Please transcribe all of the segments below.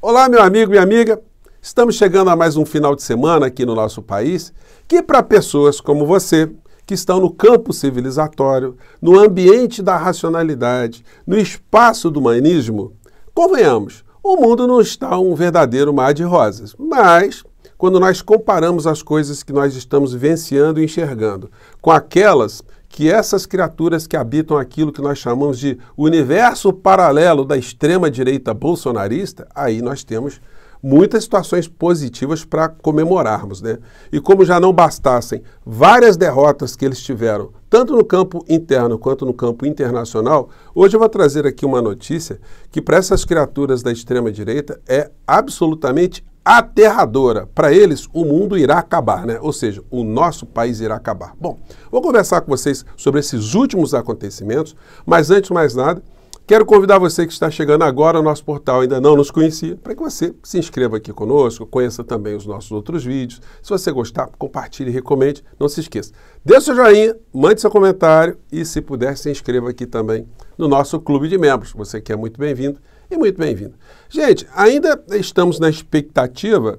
Olá, meu amigo e amiga. Estamos chegando a mais um final de semana aqui no nosso país, que é para pessoas como você, que estão no campo civilizatório, no ambiente da racionalidade, no espaço do humanismo, convenhamos, o mundo não está um verdadeiro mar de rosas, mas quando nós comparamos as coisas que nós estamos vivenciando e enxergando com aquelas que essas criaturas que habitam aquilo que nós chamamos de universo paralelo da extrema-direita bolsonarista, aí nós temos muitas situações positivas para comemorarmos. Né? E como já não bastassem várias derrotas que eles tiveram, tanto no campo interno quanto no campo internacional, hoje eu vou trazer aqui uma notícia que para essas criaturas da extrema-direita é absolutamente aterradora. Para eles, o mundo irá acabar, né? Ou seja, o nosso país irá acabar. Bom, vou conversar com vocês sobre esses últimos acontecimentos, mas antes de mais nada, quero convidar você que está chegando agora ao nosso portal, ainda não nos conhecia, para que você se inscreva aqui conosco, conheça também os nossos outros vídeos. Se você gostar, compartilhe, recomende, não se esqueça. Dê seu joinha, mande seu comentário e, se puder, se inscreva aqui também no nosso clube de membros. Você que é muito bem-vindo e muito bem-vindo. Gente, ainda estamos na expectativa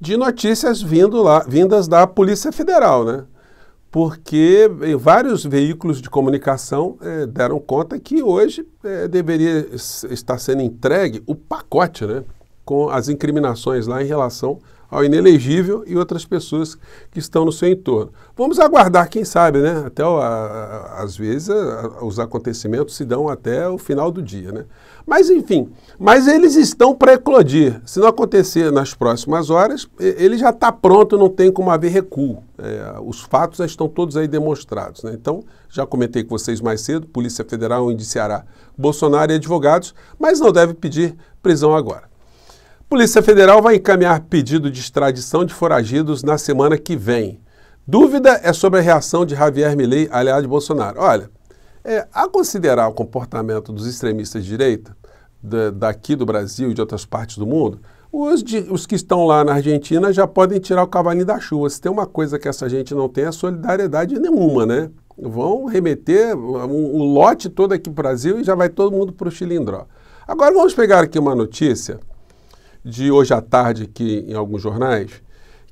de notícias vindo lá, vindas da Polícia Federal, né? Porque vários veículos de comunicação eh, deram conta que hoje eh, deveria estar sendo entregue o pacote, né? Com as incriminações lá em relação ao inelegível e outras pessoas que estão no seu entorno. Vamos aguardar, quem sabe, né? Até, o, a, às vezes, a, os acontecimentos se dão até o final do dia, né? Mas, enfim, mas eles estão para eclodir. Se não acontecer nas próximas horas, ele já está pronto, não tem como haver recuo. É, os fatos já estão todos aí demonstrados. Né? Então, já comentei com vocês mais cedo, Polícia Federal indiciará Bolsonaro e advogados, mas não deve pedir prisão agora. Polícia Federal vai encaminhar pedido de extradição de foragidos na semana que vem. Dúvida é sobre a reação de Javier Milei, aliado de Bolsonaro. Olha, é, a considerar o comportamento dos extremistas de direita, daqui do Brasil e de outras partes do mundo, os, de, os que estão lá na Argentina já podem tirar o cavalinho da chuva. Se tem uma coisa que essa gente não tem, é solidariedade nenhuma, né? Vão remeter o, o lote todo aqui para o Brasil e já vai todo mundo para o Chilindró. Agora vamos pegar aqui uma notícia de hoje à tarde aqui em alguns jornais,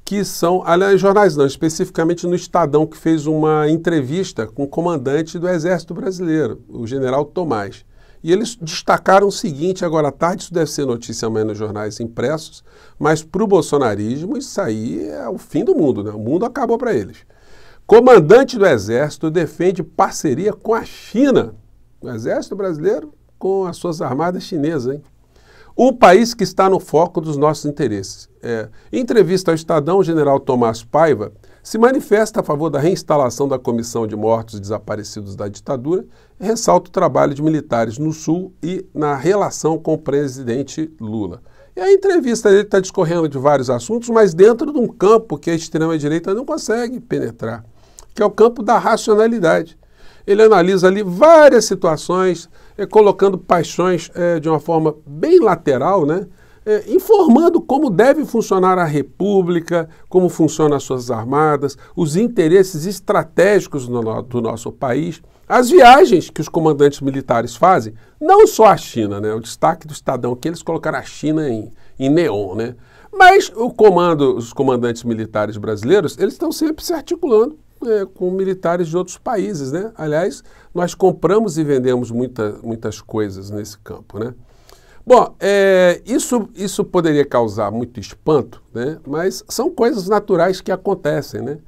que são, aliás, jornais não, especificamente no Estadão, que fez uma entrevista com o comandante do Exército Brasileiro, o general Tomás. E eles destacaram o seguinte, agora à tarde, isso deve ser notícia amanhã nos jornais impressos, mas para o bolsonarismo isso aí é o fim do mundo, né? o mundo acabou para eles. Comandante do Exército defende parceria com a China. O Exército brasileiro com as suas armadas chinesas, hein? o país que está no foco dos nossos interesses. É, em entrevista ao Estadão, o general Tomás Paiva se manifesta a favor da reinstalação da Comissão de Mortos e Desaparecidos da Ditadura e ressalta o trabalho de militares no Sul e na relação com o presidente Lula. E a entrevista dele está discorrendo de vários assuntos, mas dentro de um campo que a extrema-direita não consegue penetrar, que é o campo da racionalidade ele analisa ali várias situações, é, colocando paixões é, de uma forma bem lateral, né? É, informando como deve funcionar a República, como funcionam as suas armadas, os interesses estratégicos no, do nosso país, as viagens que os comandantes militares fazem, não só a China, né? o destaque do Estadão é que eles colocaram a China em, em neon, né? mas o comando, os comandantes militares brasileiros, eles estão sempre se articulando é, com militares de outros países, né? Aliás, nós compramos e vendemos muita, muitas coisas nesse campo, né? Bom, é, isso, isso poderia causar muito espanto, né? mas são coisas naturais que acontecem. Né?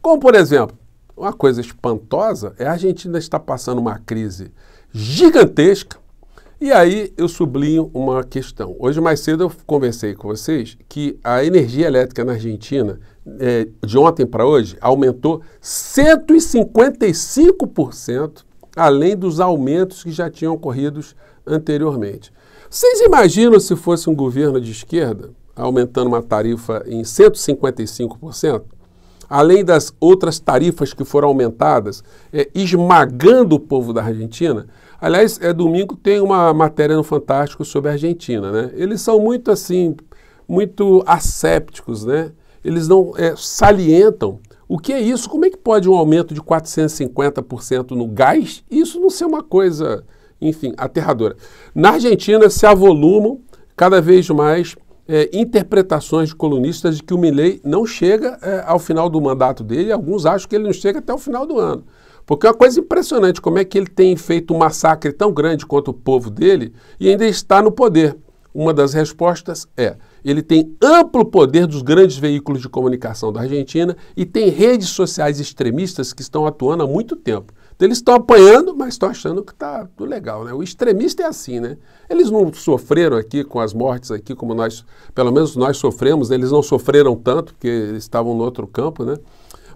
Como, por exemplo, uma coisa espantosa é a Argentina está passando uma crise gigantesca, e aí eu sublinho uma questão. Hoje mais cedo eu conversei com vocês que a energia elétrica na Argentina, é, de ontem para hoje, aumentou 155%, além dos aumentos que já tinham ocorridos anteriormente. Vocês imaginam se fosse um governo de esquerda aumentando uma tarifa em 155%? além das outras tarifas que foram aumentadas, é, esmagando o povo da Argentina. Aliás, é domingo tem uma matéria no Fantástico sobre a Argentina, né? Eles são muito assim, muito assépticos, né? Eles não é, salientam o que é isso? Como é que pode um aumento de 450% no gás? Isso não ser uma coisa, enfim, aterradora. Na Argentina se avolumam cada vez mais é, interpretações de colunistas de que o Milley não chega é, ao final do mandato dele, alguns acham que ele não chega até o final do ano. Porque é uma coisa impressionante como é que ele tem feito um massacre tão grande contra o povo dele e ainda está no poder. Uma das respostas é: ele tem amplo poder dos grandes veículos de comunicação da Argentina e tem redes sociais extremistas que estão atuando há muito tempo. Então, eles estão apanhando, mas estão achando que está tudo legal, né? O extremista é assim, né? Eles não sofreram aqui com as mortes aqui como nós, pelo menos nós sofremos, né? eles não sofreram tanto porque eles estavam no outro campo, né?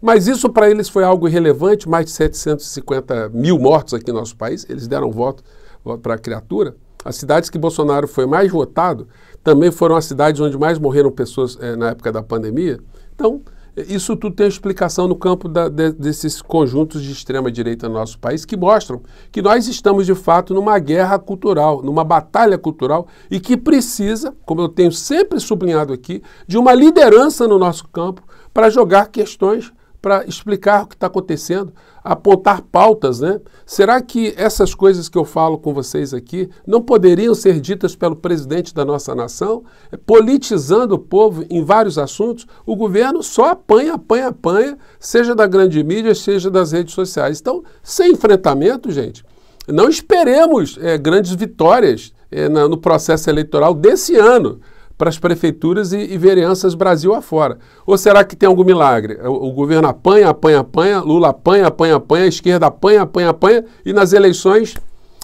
Mas isso para eles foi algo irrelevante, mais de 750 mil mortos aqui no nosso país, eles deram voto, voto para a criatura. As cidades que Bolsonaro foi mais votado também foram as cidades onde mais morreram pessoas é, na época da pandemia. Então, isso tudo tem explicação no campo da, de, desses conjuntos de extrema-direita no nosso país que mostram que nós estamos, de fato, numa guerra cultural, numa batalha cultural e que precisa, como eu tenho sempre sublinhado aqui, de uma liderança no nosso campo para jogar questões para explicar o que está acontecendo, apontar pautas, né? Será que essas coisas que eu falo com vocês aqui não poderiam ser ditas pelo presidente da nossa nação? Politizando o povo em vários assuntos, o governo só apanha, apanha, apanha, seja da grande mídia, seja das redes sociais. Então, sem enfrentamento, gente, não esperemos é, grandes vitórias é, no processo eleitoral desse ano para as prefeituras e, e vereanças Brasil afora. Ou será que tem algum milagre? O, o governo apanha, apanha, apanha, Lula apanha, apanha, apanha, esquerda apanha, apanha, apanha, e nas eleições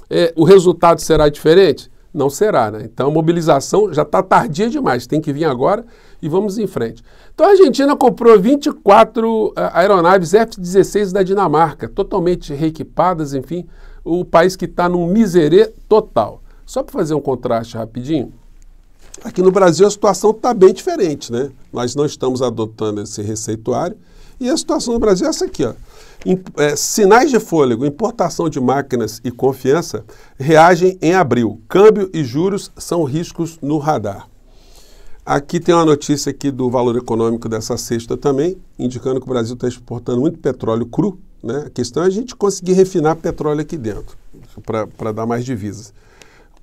é, o resultado será diferente? Não será, né? Então a mobilização já está tardia demais, tem que vir agora e vamos em frente. Então a Argentina comprou 24 é, aeronaves F-16 da Dinamarca, totalmente reequipadas, enfim, o país que está num miserê total. Só para fazer um contraste rapidinho, Aqui no Brasil a situação está bem diferente, né? Nós não estamos adotando esse receituário. E a situação no Brasil é essa aqui, ó. é, sinais de fôlego, importação de máquinas e confiança reagem em abril. Câmbio e juros são riscos no radar. Aqui tem uma notícia aqui do valor econômico dessa sexta também, indicando que o Brasil está exportando muito petróleo cru. Né? A questão é a gente conseguir refinar petróleo aqui dentro para dar mais divisas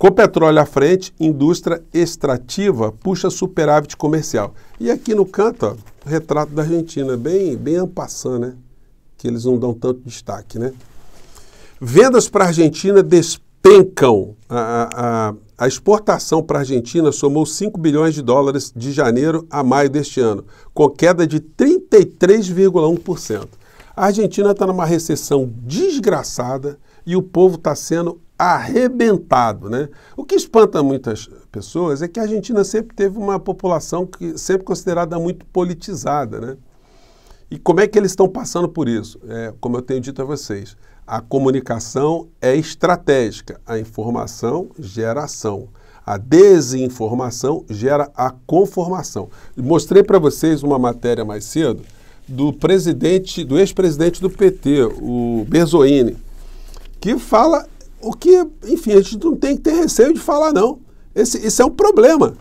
petróleo à frente, indústria extrativa puxa superávit comercial. E aqui no canto, ó, retrato da Argentina, bem, bem ampassando, né? Que eles não dão tanto destaque, né? Vendas para a Argentina despencam. A, a, a exportação para a Argentina somou 5 bilhões de dólares de janeiro a maio deste ano, com queda de 33,1%. A Argentina está numa recessão desgraçada e o povo está sendo arrebentado, né? O que espanta muitas pessoas é que a Argentina sempre teve uma população que sempre considerada muito politizada, né? E como é que eles estão passando por isso? É, como eu tenho dito a vocês, a comunicação é estratégica, a informação gera ação. A desinformação gera a conformação. Mostrei para vocês uma matéria mais cedo do presidente, do ex-presidente do PT, o Berzoini, que fala o que, enfim, a gente não tem que ter receio de falar, não. Esse, esse é um problema.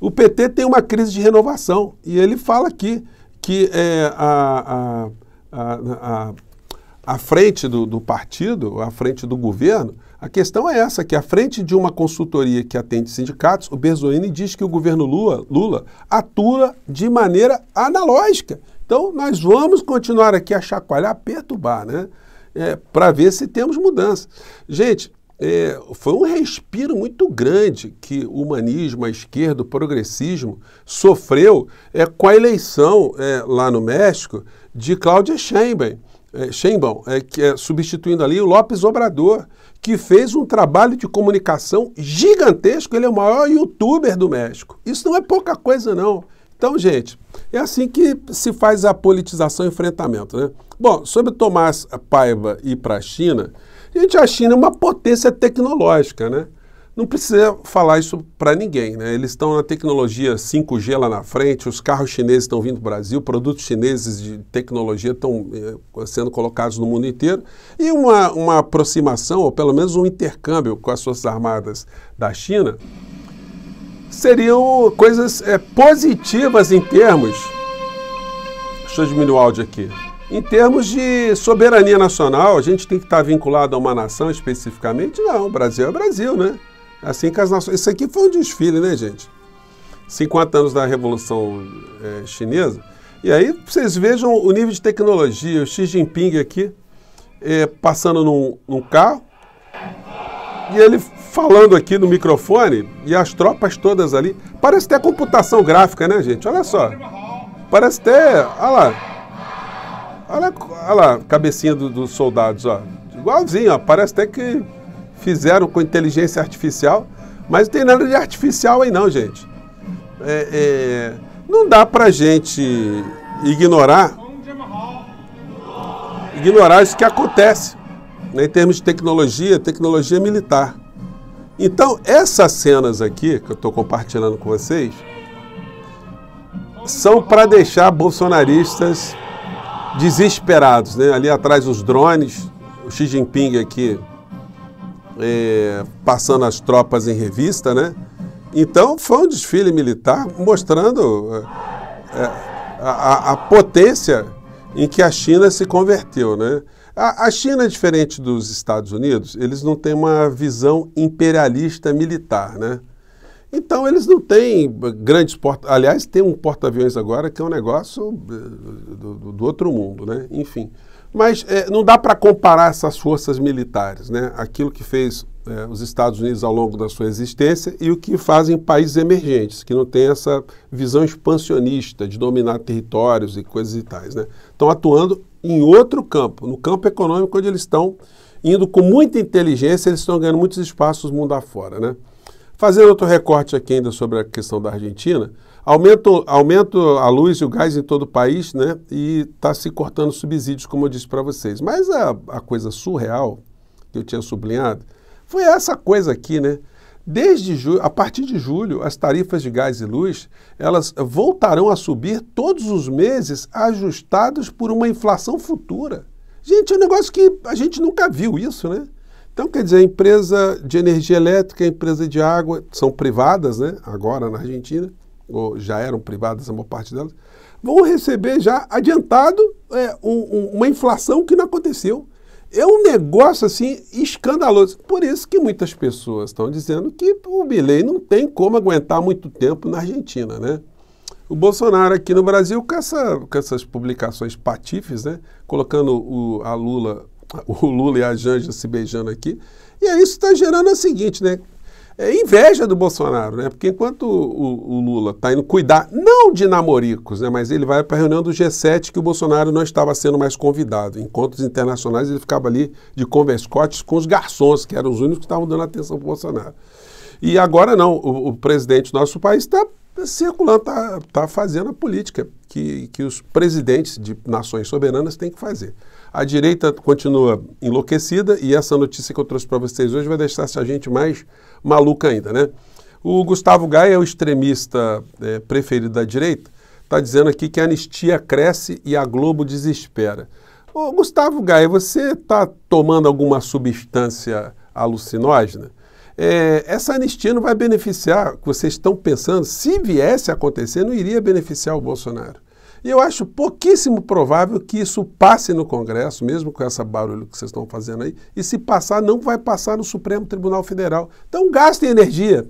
O PT tem uma crise de renovação e ele fala aqui que é, a, a, a, a, frente do, do partido, a frente do governo, a questão é essa, que à frente de uma consultoria que atende sindicatos, o Berzoini diz que o governo Lula, Lula atua de maneira analógica. Então, nós vamos continuar aqui a chacoalhar, a perturbar, né? é, para ver se temos mudança. Gente, é, foi um respiro muito grande que o humanismo, a esquerda, o progressismo sofreu é, com a eleição é, lá no México de Cláudia Sheinbaum, é, Sheinbaum é, que é, substituindo ali o Lopes Obrador, que fez um trabalho de comunicação gigantesco. Ele é o maior youtuber do México. Isso não é pouca coisa, não. Então, gente, é assim que se faz a politização e enfrentamento, né? Bom, sobre Tomás Paiva e para a China, gente, a China é uma potência tecnológica, né? Não precisa falar isso para ninguém, né? Eles estão na tecnologia 5G lá na frente, os carros chineses estão vindo para o Brasil, produtos chineses de tecnologia estão eh, sendo colocados no mundo inteiro. E uma, uma aproximação, ou pelo menos um intercâmbio com as Forças Armadas da China, seriam coisas é, positivas em termos. Deixa eu diminuir o áudio aqui. Em termos de soberania nacional, a gente tem que estar tá vinculado a uma nação especificamente? Não, o Brasil é Brasil, né? Assim que as nações. Isso aqui foi um desfile, né, gente? 50 anos da Revolução é, Chinesa. E aí vocês vejam o nível de tecnologia, o Xi Jinping aqui, é, passando num, num carro, e ele falando aqui no microfone e as tropas todas ali. Parece até computação gráfica, né, gente? Olha só. Parece até. Olha lá. Olha, olha lá a cabecinha do, dos soldados, ó. Igualzinho, ó. Parece até que fizeram com inteligência artificial. Mas não tem nada de artificial aí, não, gente. É, é, não dá pra gente ignorar. Ignorar isso que acontece né, em termos de tecnologia, tecnologia militar. Então, essas cenas aqui que eu estou compartilhando com vocês são para deixar bolsonaristas desesperados. Né? Ali atrás, os drones, o Xi Jinping aqui é, passando as tropas em revista. Né? Então, foi um desfile militar mostrando é, é a, a potência em que a China se converteu. Né? A, a China, diferente dos Estados Unidos, eles não têm uma visão imperialista militar, né? Então eles não têm grandes porta. Aliás, tem um porta-aviões agora que é um negócio eh, do, do outro mundo, né? Enfim. Mas é, não dá para comparar essas forças militares, né? Aquilo que fez é, os Estados Unidos ao longo da sua existência e o que fazem países emergentes, que não têm essa visão expansionista de dominar territórios e coisas e tais, né? Estão atuando em outro campo, no campo econômico, onde eles estão indo com muita inteligência, eles estão ganhando muitos espaços mundo afora. Né? Fazendo outro recorte aqui ainda sobre a questão da Argentina, aumenta, aumento a luz e o gás em todo o país né? e está se cortando subsídios, como eu disse para vocês. Mas a, a coisa surreal que eu tinha sublinhado foi essa coisa aqui, né? Desde julho, a partir de julho, as tarifas de gás e luz, elas voltarão a subir todos os meses ajustados por uma inflação futura. Gente, é um negócio que a gente nunca viu isso, né? Então, quer dizer, a empresa de energia elétrica, a empresa de água, são privadas, né? Agora na Argentina, ou já eram privadas a maior parte delas, vão receber já adiantado é, um, um, uma inflação que não aconteceu. É um negócio assim escandaloso. Por isso que muitas pessoas estão dizendo que o Milei não tem como aguentar muito tempo na Argentina, né? O Bolsonaro aqui no Brasil, com, essa, com essas publicações patifes, né? Colocando o, a Lula, o Lula e a Janja se beijando aqui. E aí isso está gerando o seguinte, né? é inveja do Bolsonaro, né? Porque enquanto o, o Lula está indo cuidar, não de namoricos, né? Mas ele vai para a reunião do G7 que o Bolsonaro não estava sendo mais convidado. Em encontros internacionais ele ficava ali de converscotes com os garçons, que eram os únicos que estavam dando atenção para o Bolsonaro. E agora não, o, o presidente do nosso país está circulando, está tá fazendo a política que, que os presidentes de nações soberanas têm que fazer. A direita continua enlouquecida e essa notícia que eu trouxe para vocês hoje vai deixar essa gente mais maluca ainda, né? O Gustavo Gaia é o extremista é, preferido da direita, está dizendo aqui que a anistia cresce e a Globo desespera. Ô, Gustavo Gaia, você está tomando alguma substância alucinógena? É, essa anistia não vai beneficiar, vocês estão pensando, se viesse a acontecer, não iria beneficiar o Bolsonaro. E eu acho pouquíssimo provável que isso passe no Congresso, mesmo com essa barulho que vocês estão fazendo aí. E se passar, não vai passar no Supremo Tribunal Federal. Então gastem energia.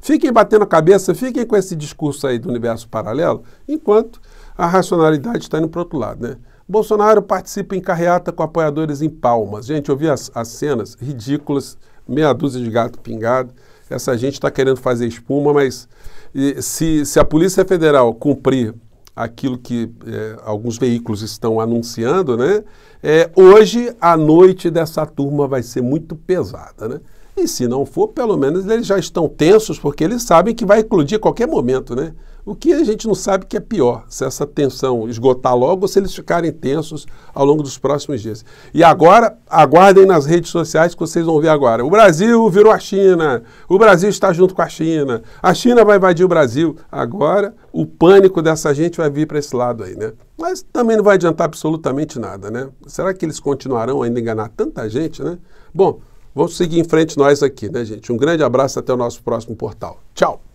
Fiquem batendo a cabeça, fiquem com esse discurso aí do universo paralelo, enquanto a racionalidade está indo para outro lado, né? Bolsonaro participa em carreata com apoiadores em Palmas. Gente, eu vi as, as cenas ridículas, meia dúzia de gato pingado. Essa gente está querendo fazer espuma, mas e, se, se a Polícia Federal cumprir aquilo que é, alguns veículos estão anunciando, né? É, hoje a noite dessa turma vai ser muito pesada, né? E se não for, pelo menos eles já estão tensos porque eles sabem que vai eclodir a qualquer momento, né? O que a gente não sabe que é pior, se essa tensão esgotar logo ou se eles ficarem tensos ao longo dos próximos dias. E agora, aguardem nas redes sociais que vocês vão ver agora. O Brasil virou a China, o Brasil está junto com a China, a China vai invadir o Brasil. Agora, o pânico dessa gente vai vir para esse lado aí, né? Mas também não vai adiantar absolutamente nada, né? Será que eles continuarão ainda enganar tanta gente, né? Bom, vamos seguir em frente nós aqui, né, gente? Um grande abraço, até o nosso próximo portal. Tchau!